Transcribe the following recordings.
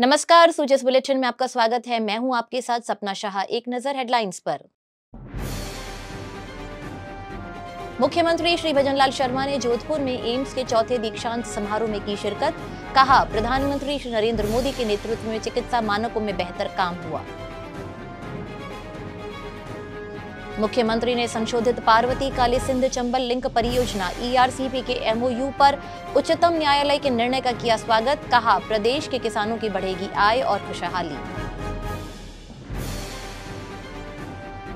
नमस्कार सूजस बुलेटिन में आपका स्वागत है मैं हूं आपके साथ सपना शाह एक नजर हेडलाइंस पर मुख्यमंत्री श्री भजनलाल शर्मा ने जोधपुर में एम्स के चौथे दीक्षांत समारोह में की शिरकत कहा प्रधानमंत्री श्री नरेंद्र मोदी के नेतृत्व में चिकित्सा मानकों में बेहतर काम हुआ मुख्यमंत्री ने संशोधित पार्वती काली सिंध चंबल लिंक परियोजना ईआरसीपी e के एमओयू पर उच्चतम न्यायालय के निर्णय का किया स्वागत कहा प्रदेश के किसानों की बढ़ेगी आय और खुशहाली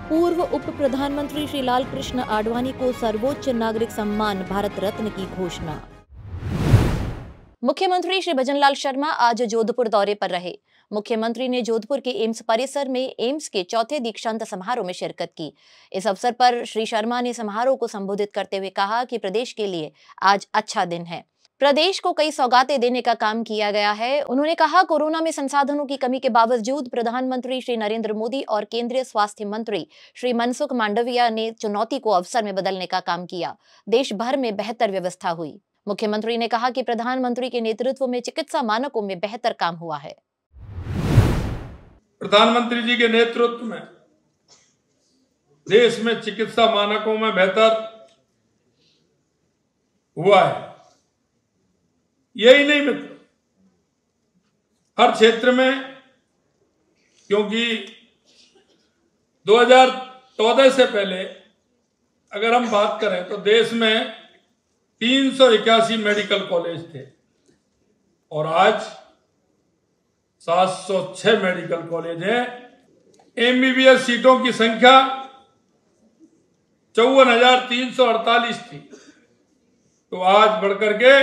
पूर्व उप प्रधानमंत्री श्री लाल कृष्ण आडवाणी को सर्वोच्च नागरिक सम्मान भारत रत्न की घोषणा मुख्यमंत्री श्री भजनलाल शर्मा आज जोधपुर दौरे पर रहे मुख्यमंत्री ने जोधपुर के एम्स परिसर में एम्स के चौथे दीक्षांत समारोह में शिरकत की इस अवसर पर श्री शर्मा ने समारोह को संबोधित करते हुए कहा कि प्रदेश के लिए आज अच्छा दिन है प्रदेश को कई सौगातें देने का काम किया गया है उन्होंने कहा कोरोना में संसाधनों की कमी के बावजूद प्रधानमंत्री श्री नरेंद्र मोदी और केंद्रीय स्वास्थ्य मंत्री श्री मनसुख मांडविया ने चुनौती को अवसर में बदलने का काम किया देश भर में बेहतर व्यवस्था हुई मुख्यमंत्री ने कहा कि प्रधानमंत्री के नेतृत्व में चिकित्सा मानकों में बेहतर काम हुआ है प्रधानमंत्री जी के नेतृत्व में देश में चिकित्सा मानकों में बेहतर हुआ है यही नहीं मित्र हर क्षेत्र में क्योंकि 2014 से पहले अगर हम बात करें तो देश में तीन सौ इक्यासी मेडिकल कॉलेज थे और आज 706 मेडिकल कॉलेज हैं एमबीबीएस सीटों की संख्या चौवन थी तो आज बढ़कर के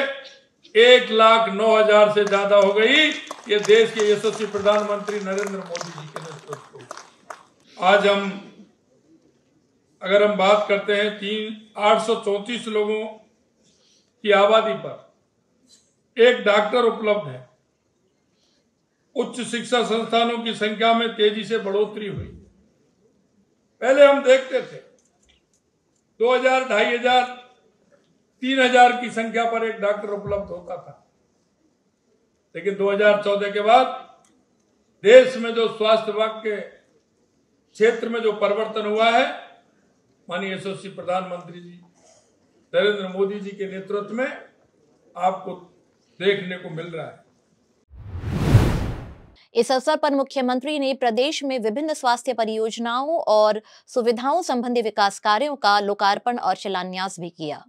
एक लाख नौ हजार से ज्यादा हो गई ये देश के यशस्वी प्रधानमंत्री नरेंद्र मोदी जी के नेतृत्व आज हम अगर हम बात करते हैं तीन आठ लोगों की आबादी पर एक डॉक्टर उपलब्ध है उच्च शिक्षा संस्थानों की संख्या में तेजी से बढ़ोतरी हुई पहले हम देखते थे दो हजार ढाई हजार तीन हजार की संख्या पर एक डॉक्टर उपलब्ध होता था लेकिन 2014 के बाद देश में जो स्वास्थ्य विभाग के क्षेत्र में जो परिवर्तन हुआ है माननीय यशस्वी प्रधानमंत्री जी नरेंद्र मोदी जी के नेतृत्व में आपको देखने को मिल रहा है इस अवसर पर मुख्यमंत्री ने प्रदेश में विभिन्न स्वास्थ्य परियोजनाओं और सुविधाओं संबंधी विकास कार्यों का लोकार्पण और शिलान्यास भी किया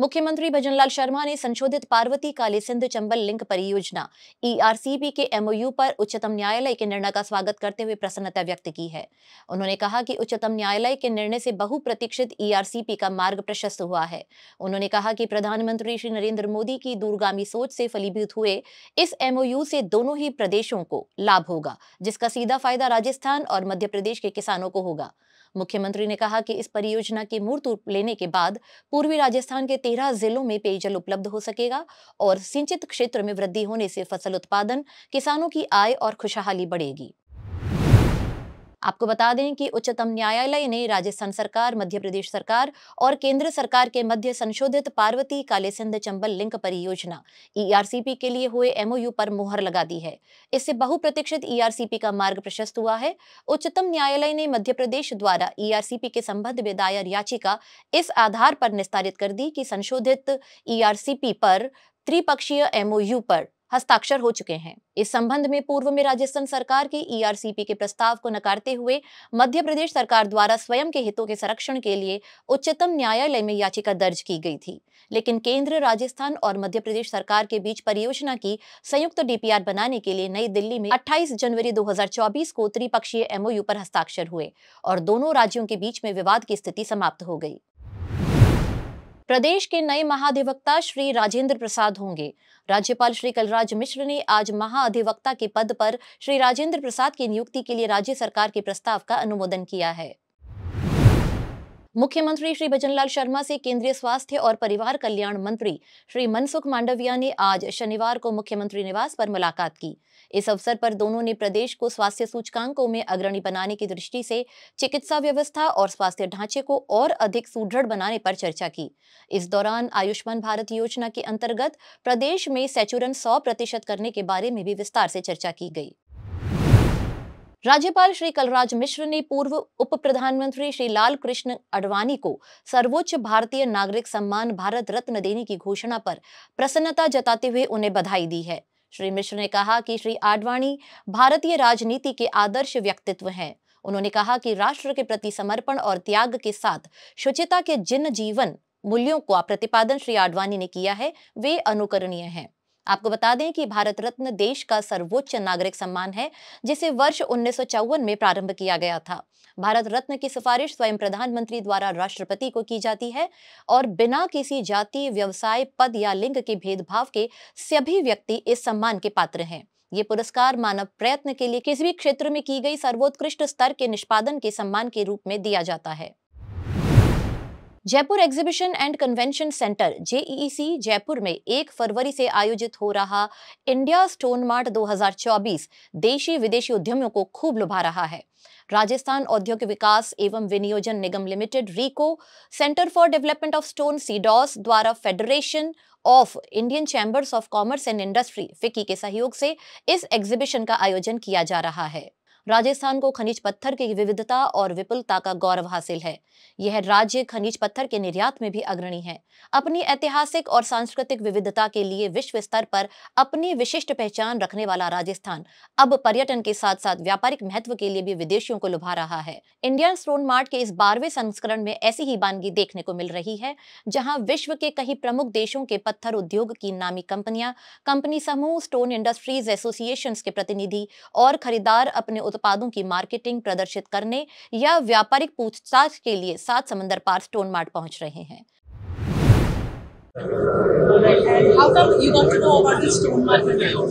मुख्यमंत्री भजनलाल शर्मा ने संशोधित पार्वती काली सिंध चंबल लिंक परियोजना ईआरसीपी e के एमओयू पर उच्चतम न्यायालय के निर्णय का स्वागत करते हुए प्रसन्नता व्यक्त की है उन्होंने कहा कि उच्चतम न्यायालय के निर्णय से बहुप्रतीक्षित ईआरसीपी e का मार्ग प्रशस्त हुआ है उन्होंने कहा कि प्रधानमंत्री श्री नरेंद्र मोदी की दूरगामी सोच से फलीभूत हुए इस एमओयू से दोनों ही प्रदेशों को लाभ होगा जिसका सीधा फायदा राजस्थान और मध्य प्रदेश के किसानों को होगा मुख्यमंत्री ने कहा कि इस परियोजना के मूर्त रूप लेने के बाद पूर्वी राजस्थान के तेरह जिलों में पेयजल उपलब्ध हो सकेगा और सिंचित क्षेत्र में वृद्धि होने से फसल उत्पादन किसानों की आय और खुशहाली बढ़ेगी आपको बता दें कि उच्चतम न्यायालय ने राजस्थान सरकार मध्य प्रदेश सरकार और केंद्र सरकार के मध्य संशोधित पार्वती काले सिंध चंबल लिंक परियोजना ईआरसीपी e के लिए हुए एमओयू पर मुहर लगा दी है इससे बहुप्रतीक्षित ईआरसीपी e का मार्ग प्रशस्त हुआ है उच्चतम न्यायालय ने मध्य प्रदेश द्वारा ईआरसीपी e के संबंध में दायर याचिका इस आधार पर निस्तारित कर दी कि संशोधित ईआरसीपी पर त्रिपक्षीय एमओयू पर हस्ताक्षर हो चुके हैं इस संबंध में पूर्व में राजस्थान सरकार के ईआरसीपी e के प्रस्ताव को नकारते हुए मध्य प्रदेश सरकार द्वारा स्वयं के हितों के संरक्षण के लिए उच्चतम न्यायालय में याचिका दर्ज की गई थी लेकिन केंद्र राजस्थान और मध्य प्रदेश सरकार के बीच परियोजना की संयुक्त डीपीआर बनाने के लिए नई दिल्ली में अट्ठाईस जनवरी दो को त्रिपक्षीय एमओयू पर हस्ताक्षर हुए और दोनों राज्यों के बीच में विवाद की स्थिति समाप्त हो गई प्रदेश के नए महाधिवक्ता श्री राजेंद्र प्रसाद होंगे राज्यपाल श्री कलराज मिश्र ने आज महाधिवक्ता के पद पर श्री राजेंद्र प्रसाद की नियुक्ति के लिए राज्य सरकार के प्रस्ताव का अनुमोदन किया है मुख्यमंत्री श्री भजनलाल शर्मा से केंद्रीय स्वास्थ्य और परिवार कल्याण मंत्री श्री मनसुख मांडविया ने आज शनिवार को मुख्यमंत्री निवास पर मुलाकात की इस अवसर पर दोनों ने प्रदेश को स्वास्थ्य सूचकांकों में अग्रणी बनाने की दृष्टि से चिकित्सा व्यवस्था और स्वास्थ्य ढांचे को और अधिक सुदृढ़ बनाने पर चर्चा की इस दौरान आयुष्मान भारत योजना के अंतर्गत प्रदेश में सेचुरन सौ प्रतिशत करने के बारे में भी विस्तार से चर्चा की गई राज्यपाल श्री कलराज मिश्र ने पूर्व उप प्रधानमंत्री श्री लाल कृष्ण अडवाणी को सर्वोच्च भारतीय नागरिक सम्मान भारत रत्न देने की घोषणा पर प्रसन्नता जताते हुए उन्हें बधाई दी है श्री मिश्र ने कहा कि श्री आडवाणी भारतीय राजनीति के आदर्श व्यक्तित्व हैं उन्होंने कहा कि राष्ट्र के प्रति समर्पण और त्याग के साथ शुचिता के जिन जीवन मूल्यों का प्रतिपादन श्री आडवाणी ने किया है वे अनुकरणीय हैं आपको बता दें कि भारत रत्न देश का सर्वोच्च नागरिक सम्मान है जिसे वर्ष उन्नीस में प्रारंभ किया गया था भारत रत्न की सिफारिश स्वयं प्रधानमंत्री द्वारा राष्ट्रपति को की जाती है और बिना किसी जाति व्यवसाय पद या लिंग के भेदभाव के सभी व्यक्ति इस सम्मान के पात्र हैं ये पुरस्कार मानव प्रयत्न के लिए किसी भी क्षेत्र में की गई सर्वोत्कृष्ट स्तर के निष्पादन के सम्मान के रूप में दिया जाता है Jaipur exhibition and convention centre JEC Jaipur में 1 फरवरी से आयोजित हो रहा इंडिया स्टोन मार्ट 2024 देशी विदेशी उद्यमियों को खूब लुभा रहा है राजस्थान औद्योगिक विकास एवं विनियोजन निगम limited RIICO centre for development of stone CDOS द्वारा federation of Indian chambers of commerce and industry FICCI के सहयोग से इस एग्जीबिशन का आयोजन किया जा रहा है राजस्थान को खनिज पत्थर की विविधता और विपुलता का गौरव हासिल है यह राज्य खनिज पत्थर के निर्यात में भी अग्रणी है अपनी ऐतिहासिक और सांस्कृतिक विविधता के लिए विश्व स्तर पर अपनी विशिष्ट पहचान रखने वाला राजस्थान अब पर्यटन के साथ साथ व्यापारिक महत्व के लिए भी विदेशियों को लुभा रहा है इंडियन स्टोन मार्ट के इस बारहवें संस्करण में ऐसी ही बानगी देखने को मिल रही है जहाँ विश्व के कई प्रमुख देशों के पत्थर उद्योग की नामी कंपनियां कंपनी समूह स्टोन इंडस्ट्रीज एसोसिएशन के प्रतिनिधि और खरीदार अपने उत्पादों की मार्केटिंग प्रदर्शित करने या व्यापारिक पूछताछ के लिए सात समंदर पार स्टोन मार्ट पहुंच रहे हैं Right. And how come you got to know about the stone market now?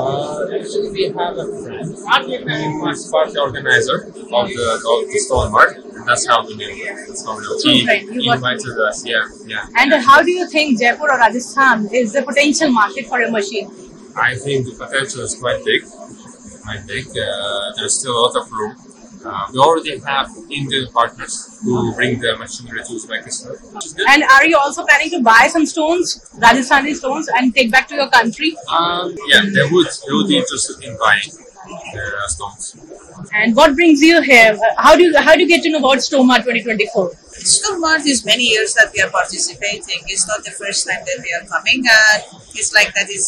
Uh, actually, we have a friend. Who is part the organizer of the of the stone market. That's how we knew. That's how we knew. He, right. he invited got... us. Yeah, yeah. And how do you think Jaipur or Rajasthan is the potential market for a machine? I think the potential is quite big I think uh, there's still a lot of room. Uh, we already have Indian partners who bring the machinery to Uzbekistan. And are you also planning to buy some stones, Rajasthani stones, and take back to your country? Um, yeah, they would. They would be interested in buying uh, stones. And what brings you here? How do you, how do you get to know about Stoma 2024? Stoma is many years that we are participating. It's not the first time that we are coming, it's like that is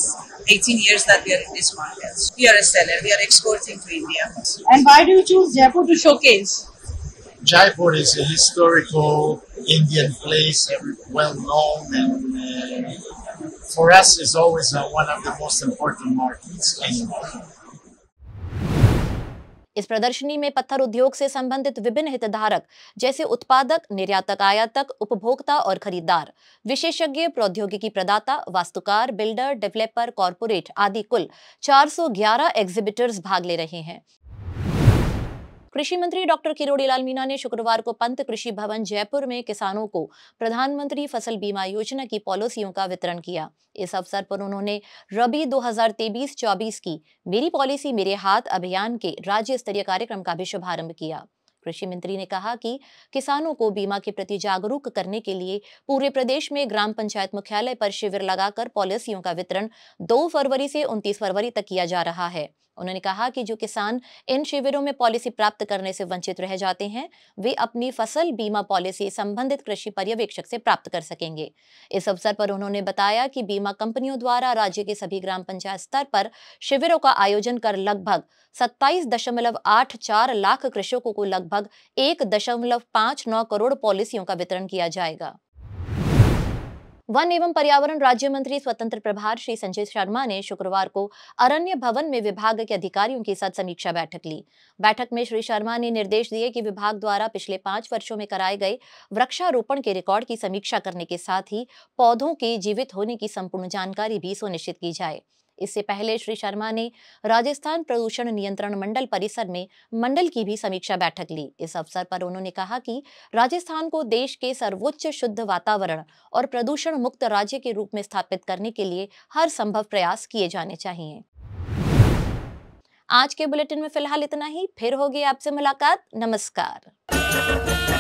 18 years that we are in this market. We are a seller, we are exporting to India. And why do you choose Jaipur to showcase? Jaipur is a historical Indian place, well known, and uh, for us is always uh, one of the most important markets. India. इस प्रदर्शनी में पत्थर उद्योग से संबंधित विभिन्न हितधारक जैसे उत्पादक निर्यातक आयातक उपभोक्ता और खरीदार विशेषज्ञ प्रौद्योगिकी प्रदाता वास्तुकार बिल्डर डेवलपर कॉरपोरेट आदि कुल 411 एग्जिबिटर्स भाग ले रहे हैं कृषि मंत्री डॉक्टर किरोड़ी लाल मीना ने शुक्रवार को पंत कृषि भवन जयपुर में किसानों को प्रधानमंत्री फसल बीमा योजना की पॉलिसियों का वितरण किया इस अवसर पर उन्होंने रबी 2023-24 की मेरी पॉलिसी मेरे हाथ अभियान के राज्य स्तरीय कार्यक्रम का भी शुभारंभ किया कृषि मंत्री ने कहा कि किसानों को बीमा के प्रति जागरूक करने के लिए पूरे प्रदेश में ग्राम पंचायत मुख्यालय पर शिविर लगाकर पॉलिसियों का वितरण 2 फरवरी से 29 फरवरी तक किया जा रहा है उन्होंने कहा कि जो किसान इन शिविरों में पॉलिसी प्राप्त करने से वंचित रह जाते हैं वे अपनी फसल बीमा पॉलिसी संबंधित कृषि पर्यवेक्षक से प्राप्त कर सकेंगे इस अवसर पर उन्होंने बताया कि बीमा कंपनियों द्वारा राज्य के सभी ग्राम पंचायत स्तर पर शिविरों का आयोजन कर लगभग सत्ताईस दशमलव आठ चार लाख कृषकों को लगभग एक दशमलव पाँच नौ करोड़ पॉलिसियों का वितरण किया जाएगा वन एवं पर्यावरण राज्य मंत्री स्वतंत्र प्रभार श्री संजय शर्मा ने शुक्रवार को अरण्य भवन में विभाग के अधिकारियों के साथ समीक्षा बैठक ली बैठक में श्री शर्मा ने निर्देश दिए कि विभाग द्वारा पिछले पांच वर्षों में कराए गए वृक्षारोपण के रिकॉर्ड की समीक्षा करने के साथ ही पौधों के जीवित होने की संपूर्ण जानकारी भी सुनिश्चित की जाए इससे पहले श्री शर्मा ने राजस्थान प्रदूषण नियंत्रण मंडल परिसर में मंडल की भी समीक्षा बैठक ली इस अवसर पर उन्होंने कहा कि राजस्थान को देश के सर्वोच्च शुद्ध वातावरण और प्रदूषण मुक्त राज्य के रूप में स्थापित करने के लिए हर संभव प्रयास किए जाने चाहिए आज के बुलेटिन में फिलहाल इतना ही फिर होगी आपसे मुलाकात नमस्कार